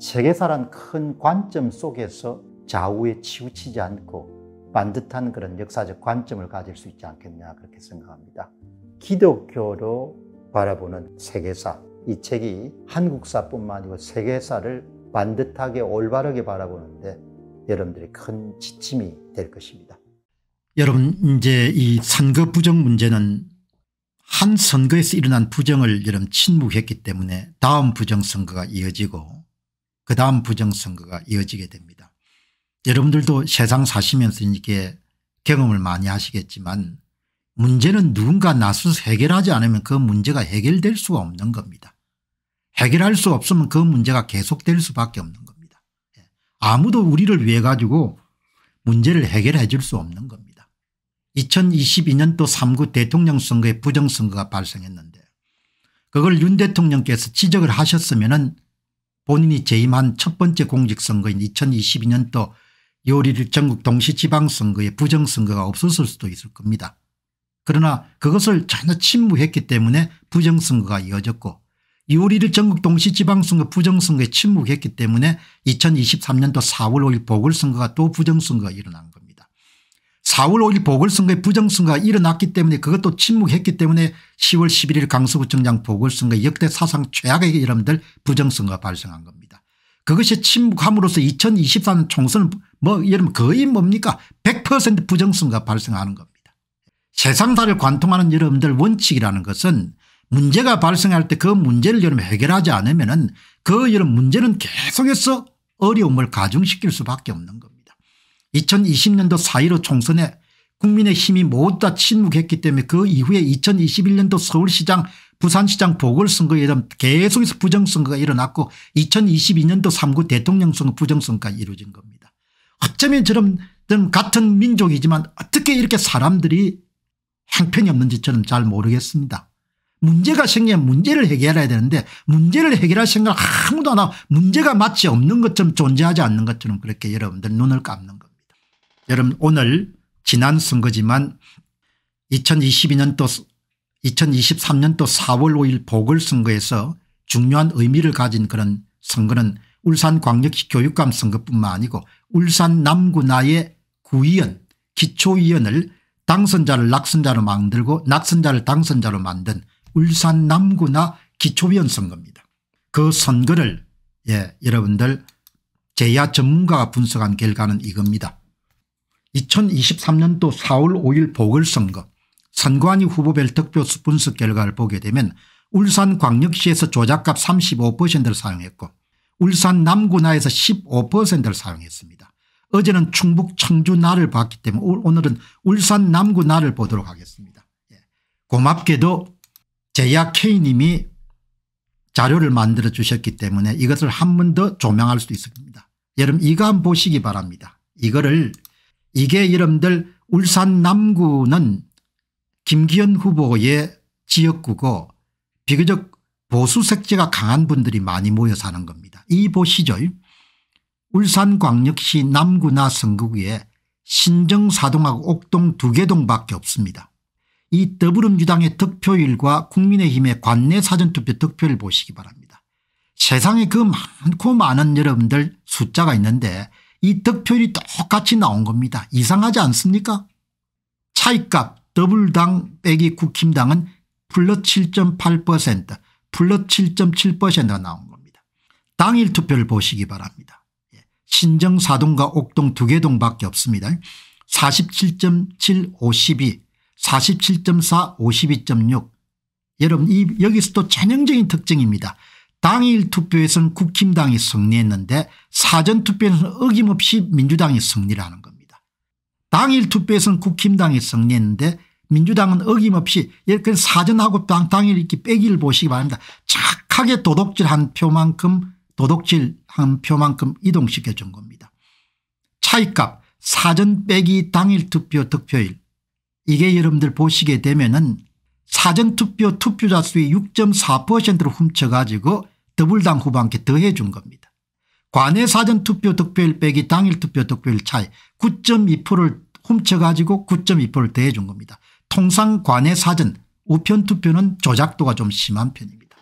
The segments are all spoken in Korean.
세계사란 큰 관점 속에서 좌우에 치우치지 않고 반듯한 그런 역사적 관점을 가질 수 있지 않겠냐 그렇게 생각합니다. 기독교로 바라보는 세계사 이 책이 한국사뿐만 아니고 세계사를 반듯하게 올바르게 바라보는데 여러분들이 큰 지침이 될 것입니다. 여러분 이제 이 선거 부정 문제는 한 선거에서 일어난 부정을 여러분 침묵했기 때문에 다음 부정선거가 이어지고 그 다음 부정선거가 이어지게 됩니다. 여러분들도 세상 사시면서 이렇게 경험을 많이 하시겠지만 문제는 누군가 나서서 해결하지 않으면 그 문제가 해결될 수가 없는 겁니다. 해결할 수 없으면 그 문제가 계속될 수밖에 없는 겁니다. 예. 아무도 우리를 위해 가지고 문제를 해결해 줄 수 없는 겁니다. 2022년도 3구 대통령 선거에 부정선거가 발생했는데 그걸 윤 대통령께서 지적을 하셨으면 본인이 재임한 첫 번째 공직선거인 2022년도 요리를 전국 동시지방선거에 부정선거가 없었을 수도 있을 겁니다. 그러나 그것을 전혀 침묵했기 때문에 부정선거가 이어졌고 요리를 전국 동시지방선거 부정선거에 침묵했기 때문에 2023년도 4월 5일 보궐선거가 또 부정선거가 일어난 겁니다. 4월 5일 보궐선거에 부정선거가 일어났기 때문에 그것도 침묵했기 때문에 10월 11일 강서구청장 보궐선거 역대 사상 최악의 여러분들 부정선거가 발생한 겁니다. 그것이 침묵함으로써 2023 총선은 뭐 여러분 거의 뭡니까 100% 부정선거가 발생하는 겁니다. 세상사를 관통하는 여러분들 원칙이라는 것은 문제가 발생할 때 그 문제를 여러분 해결하지 않으면 그 여러분 문제는 계속해서 어려움을 가중시킬 수밖에 없는 겁니다. 2020년도 4.15 총선에 국민의힘이 모두 다 침묵했기 때문에 그 이후에 2021년도 서울시장 부산시장 보궐선거에는 계속해서 부정선거가 일어났고 2022년도 3구 대통령선거 부정선거까지 이루어진 겁니다. 어쩌면 저런 같은 민족이지만 어떻게 이렇게 사람들이 행편이 없는지 저는 잘 모르겠습니다. 문제가 생기면 문제를 해결해야 되는데 문제를 해결할 생각 아무도 안 하고 문제가 마치 없는 것처럼 존재하지 않는 것처럼 그렇게 여러분들 눈을 감는 것. 여러분 오늘 지난 선거지만 2022년도 2023년도 4월 5일 보궐선거에서 중요한 의미를 가진 그런 선거는 울산광역시 교육감 선거뿐만 아니고 울산 남구나의 구의원 기초위원을 당선자를 낙선자로 만들고 낙선자를 당선자로 만든 울산 남구나 기초위원 선거입니다. 그 선거를 예 여러분들 제야 전문가가 분석한 결과는 이겁니다. 2023년도 4월 5일 보궐선거 선관위 후보별 득표수 분석 결과를 보게 되면 울산광역시에서 조작값 35%를 사용했고 울산 남구나에서 15%를 사용했습니다. 어제는 충북 청주나를 봤기 때문에 오늘은 울산 남구나를 보도록 하겠습니다. 예. 고맙게도 제야 K님이 자료를 만들어 주셨기 때문에 이것을 한 번 더 조명할 수 있습니다. 여러분 이거 한번 보시기 바랍니다. 이거를 이게 여러분들 울산 남구는 김기현 후보의 지역구고 비교적 보수 색채가 강한 분들이 많이 모여 사는 겁니다. 이 보시죠. 울산광역시 남구나 성구구에 신정사동하고 옥동 두개 동밖에 없습니다. 이 더불어민주당의 득표율과 국민의힘의 관내 사전투표 득표를 보시기 바랍니다. 세상에 그 많고 많은 여러분들 숫자가 있는데 이 득표율이 똑같이 나온 겁니다. 이상하지 않습니까? 차이값 더블당 빼기 국힘당은 플러7.8%플러 7.7%가 나온 겁니다. 당일 투표를 보시기 바랍니다. 예. 신정 4동과 옥동 2개 동밖에 없습니다. 47.7 52 47.4 52.6 여러분 이 여기서 또 전형적인 특징입니다. 당일 투표에서는 국힘당이 승리했는데 사전투표에서는 어김없이 민주당이 승리라는 겁니다. 당일 투표에서는 국힘당이 승리했는데 민주당은 어김없이 이렇게 사전하고 당일 이렇게 빼기를 보시기 바랍니다. 착하게 도둑질한 표만큼 도둑질한 표만큼 이동시켜 준 겁니다. 차이값 사전 빼기 당일 투표 득표일 이게 여러분들 보시게 되면은 사전투표 투표자 수의 6.4%를 훔쳐가지고 더불당 후보한테 더해 준 겁니다. 관내 사전투표 득표율 빼기 당일 투표 득표율 차이 9.2%를 훔쳐가지고 9.2%를 더해 준 겁니다. 통상 관내 사전 우편 투표는 조작도가 좀 심한 편입니다.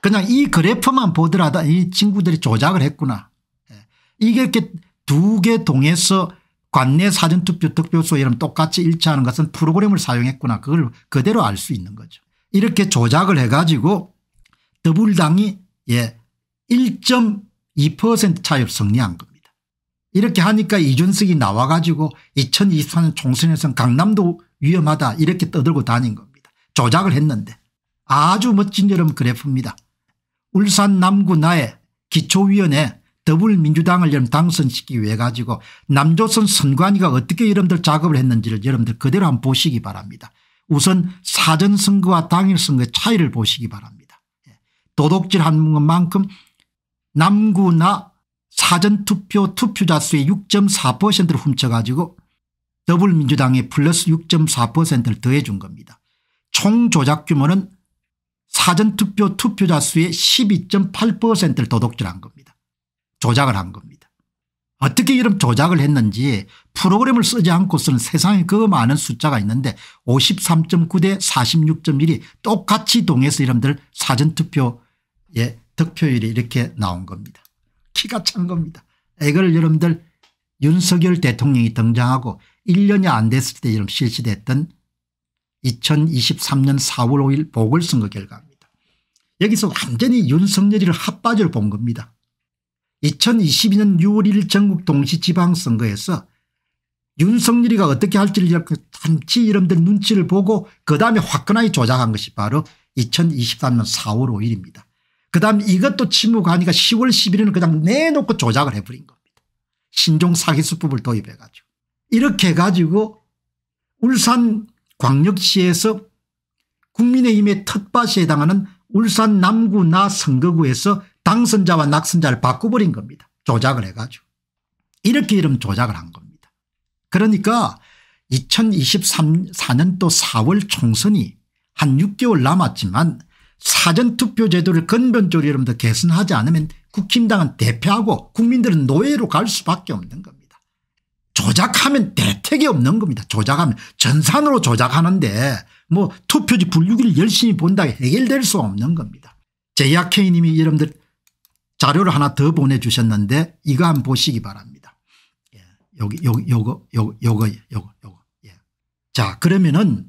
그냥 이 그래프만 보더라도 이 친구들이 조작을 했구나. 예. 이게 이렇게 두 개동해서 관내 사전투표 득표와 이름 똑같이 일치하는 것은 프로그램을 사용했구나. 그걸 그대로 알 수 있는 거죠. 이렇게 조작을 해가지고 더불당이 예, 1.2% 차이로 승리한 겁니다. 이렇게 하니까 이준석이 나와 가지고 2024년 총선에서는 강남도 위험하다 이렇게 떠들고 다닌 겁니다. 조작을 했는데 아주 멋진 여름 그래프입니다. 울산 남구 나의 기초위원회 더불민주당을 여러 당선시키기 위해 가지고 남조선 선관위가 어떻게 여러분들 작업을 했는지를 여러분들 그대로 한번 보시기 바랍니다. 우선 사전선거와 당일선거의 차이를 보시기 바랍니다. 도덕질한것 만큼 남구나 사전투표 투표자 수의 6.4%를 훔쳐가지고 더불민주당의 플러스 6.4%를 더해준 겁니다. 총 조작 규모는 사전투표 투표자 수의 12.8%를 도둑질한 겁니다. 조작을 한 겁니다. 어떻게 이런 조작을 했는지 프로그램을 쓰지 않고서는 세상에 그 많은 숫자가 있는데 53.9 대 46.1이 똑같이 동해서 이름들 사전투표의 득표율이 이렇게 나온 겁니다. 키가 찬 겁니다. 이걸 여러분들 윤석열 대통령이 등장하고 1년이 안 됐을 때여러 실시됐던 2023년 4월 5일 보궐선거 결과입니다. 여기서 완전히 윤석열이를 핫바지를 본 겁니다. 2022년 6월 1일 전국 동시지방선거에서 윤석열이가 어떻게 할지를 단지 이름들 눈치를 보고 그다음에 화끈하게 조작한 것이 바로 2023년 4월 5일입니다. 그다음 이것도 침묵하니까 10월 11일은 그냥 내놓고 조작을 해버린 겁니다. 신종 사기수법을 도입해 가지고 이렇게 해 가지고 울산 광역시에서 국민의힘의 텃밭에 해당하는 울산 남구나 선거구에서 당선자와 낙선자를 바꿔버린 겁니다. 조작을 해가지고. 이렇게 이름 조작을 한 겁니다. 그러니까 2024년도 4월 총선이 한 6개월 남았지만 사전투표 제도를 근본적으로 여러분들 개선하지 않으면 국힘당은 대표하고 국민들은 노예로 갈 수밖에 없는 겁니다. 조작하면 대책이 없는 겁니다. 조작하면 전산으로 조작하는데 뭐 투표지 분류기를 열심히 본다 해결될 수 없는 겁니다. 제약아케님이 여러분들 자료를 하나 더 보내주셨는데 이거 한번 보시기 바랍니다. 예. 여기 요거 요거 요거 요거 요거 요거. 예. 자 그러면은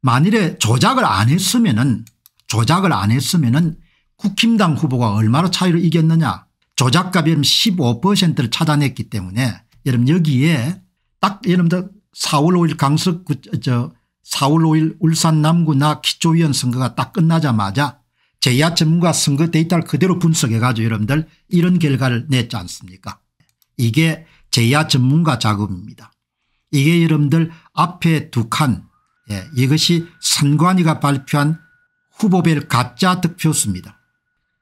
만일에 조작을 안 했으면은 조작을 안 했으면은 국힘당 후보가 얼마나 차이로 이겼느냐 조작값 15%를 찾아냈기 때문에 여러분 여기에 딱 여러분들 4월 5일 강석 저 4월 5일 울산 남구 나 기초위원 선거가 딱 끝나자마자 제야 전문가 선거 데이터를 그대로 분석해 가지고 여러분들 이런 결과를 냈지 않습니까 이게 제야 전문가 작업입니다. 이게 여러분들 앞에 두 칸, 예, 이것이 선관위가 발표한 후보별 가짜 득표수입니다.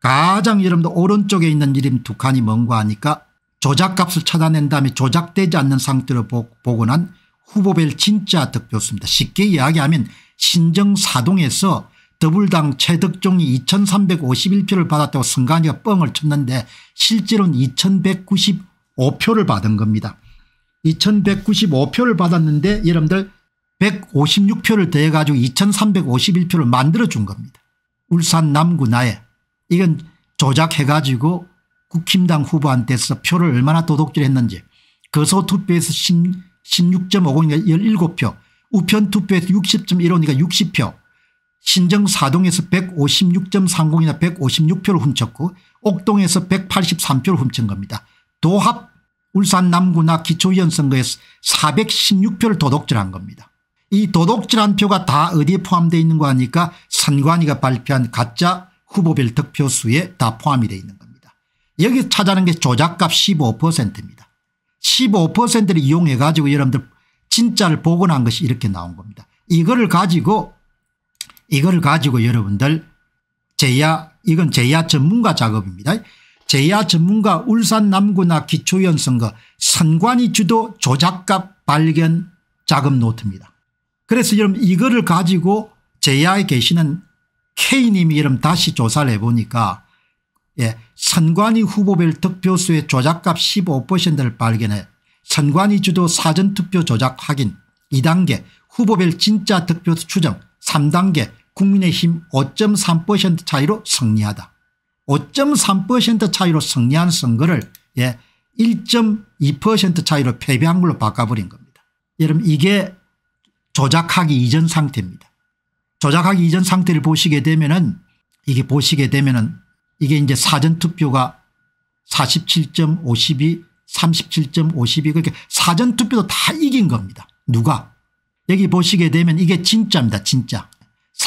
가장 여러분들 오른쪽에 있는 이름 두 칸이 뭔가 하니까 조작값을 찾아낸 다음에 조작되지 않는 상태로 복원한 후보별 진짜 득표수입니다. 쉽게 이야기하면 신정사동에서 더불당 최덕종이 2351표를 받았다고 선관이가 뻥을 쳤는데 실제로는 2195표를 받은 겁니다. 2195표를 받았는데 여러분들 156표를 더해 가지고 2351표를 만들어 준 겁니다. 울산 남구 나에 이건 조작해 가지고 국힘당 후보한테서 표를 얼마나 도둑질했는지 거소투표에서 16.50이니까 17표 우편투표에서 60.15니까 60표 신정사동에서 156.30이나 156표를 훔쳤고 옥동에서 183표를 훔친 겁니다. 도합 울산 남구나 기초위원 선거에서 416표를 도덕질한 겁니다. 이도덕질한 표가 다 어디에 포함되어 있는 거 아니까 선관위가 발표한 가짜 후보별 득표 수에 다 포함이 되어 있는 겁니다. 여기 찾아낸 게 조작값 15%입니다. 15%를 이용해 가지고 여러분들 진짜를 복원한 것이 이렇게 나온 겁니다. 이거를 가지고 이걸 가지고 여러분들 제야 이건 제야 전문가 작업입니다. 제야 전문가 울산 남구나 기초연 선거 선관위 주도 조작값 발견 작업 노트입니다. 그래서 여러분 이거를 가지고 제야에 계시는 K님이 여러분 다시 조사를 해보니까 예, 선관위 후보별 득표수의 조작값 15%를 발견해 선관위 주도 사전투표 조작 확인 2단계 후보별 진짜 득표수 추정 3단계 국민의힘 5.3% 차이로 승리하다. 5.3% 차이로 승리한 선거를 1.2% 예, 차이로 패배한 걸로 바꿔버린 겁니다. 여러분 이게 조작하기 이전 상태입니다. 조작하기 이전 상태를 보시게 되면은 이게 보시게 되면은 이게 이제 사전투표가 47.52 37.52 그렇게 사전투표도 다 이긴 겁니다. 누가 여기 보시게 되면 이게 진짜입니다. 진짜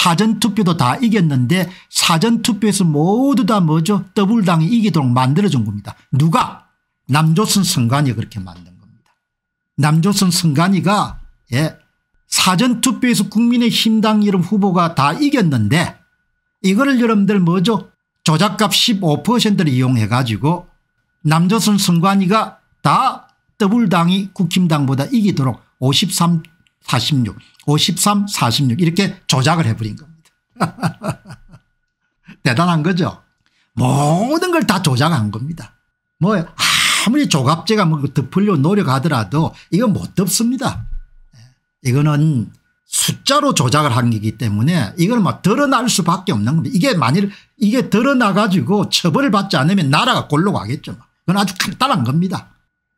사전투표도 다 이겼는데 사전투표에서 모두 다 뭐죠 더블당이 이기도록 만들어준 겁니다. 누가 남조선 선관위 그렇게 만든 겁니다. 남조선 선관위가 예 사전투표에서 국민의힘당 이름 후보가 다 이겼는데 이거를 여러분들 뭐죠 조작값 15%를 이용해 가지고 남조선 선관위가 다 더블당이 국힘당보다 이기도록 53 46, 53, 46 이렇게 조작을 해버린 겁니다. 대단한 거죠. 모든 걸 다 조작한 겁니다. 뭐 아무리 조갑제가 뭐 덮으려고 노력하더라도 이건 못 덮습니다. 예. 이거는 숫자로 조작을 한 거기 때문에 이걸는막 드러날 수밖에 없는 겁니다. 이게 만일 이게 드러나 가지고 처벌을 받지 않으면 나라가 골로 가겠죠. 그건 아주 간단한 겁니다.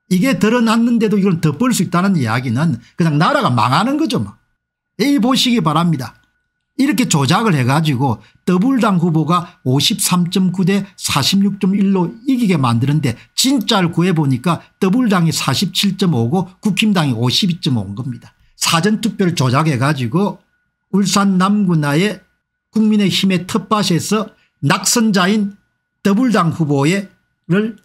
이게 드러났는데도 이걸 덮을 수 있다는 이야기는 그냥 나라가 망하는 거죠. 뭐. 이 보시기 바랍니다. 이렇게 조작을 해가지고 더블당 후보가 53.9 대 46.1로 이기게 만드는데 진짜를 구해보니까 더블당이 47.5고 국힘당이 52.5인 겁니다. 사전투표를 조작해가지고 울산 남구나의 국민의힘의 텃밭에서 낙선자인 더블당 후보를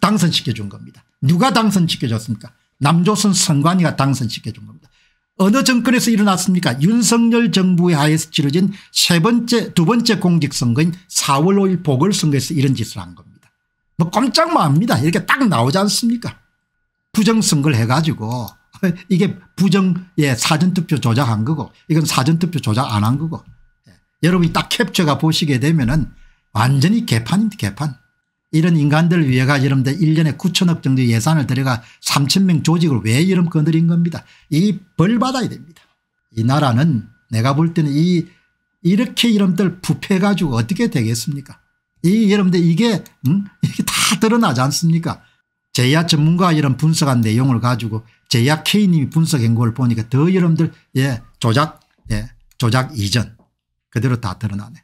당선시켜준 겁니다. 누가 당선시켜줬습니까 남조선 선관위가 당선시켜준 겁니다. 어느 정권에서 일어났습니까 윤석열 정부의 하에서 치러진 세 번째 두 번째 공직선거인 4월 5일 보궐선거에서 이런 짓을 한 겁니다. 뭐 꼼짝마합니다. 이렇게 딱 나오지 않습니까 부정선거를 해가지고 이게 부정 예 사전투표 조작한 거고 이건 사전투표 조작 안 한 거고 예. 여러분이 딱 캡처가 보시게 되면은 완전히 개판입니다 개판. 이런 인간들을 위해가 여러분 1년에 9천억 정도 예산을 들여가 3천명 조직을 왜 여름 건드린 겁니다. 이 벌 받아야 됩니다. 이 나라는 내가 볼 때는 이 이렇게 이름들 부패 가지고 어떻게 되겠습니까 이 여러분들 이게 음? 이게 다 드러나지 않습니까 제약 전문가 이런 분석한 내용을 가지고 제약 K님이 분석한 걸 보니까 더 여러분들 예 조작 예 조작 이전 그대로 다 드러나네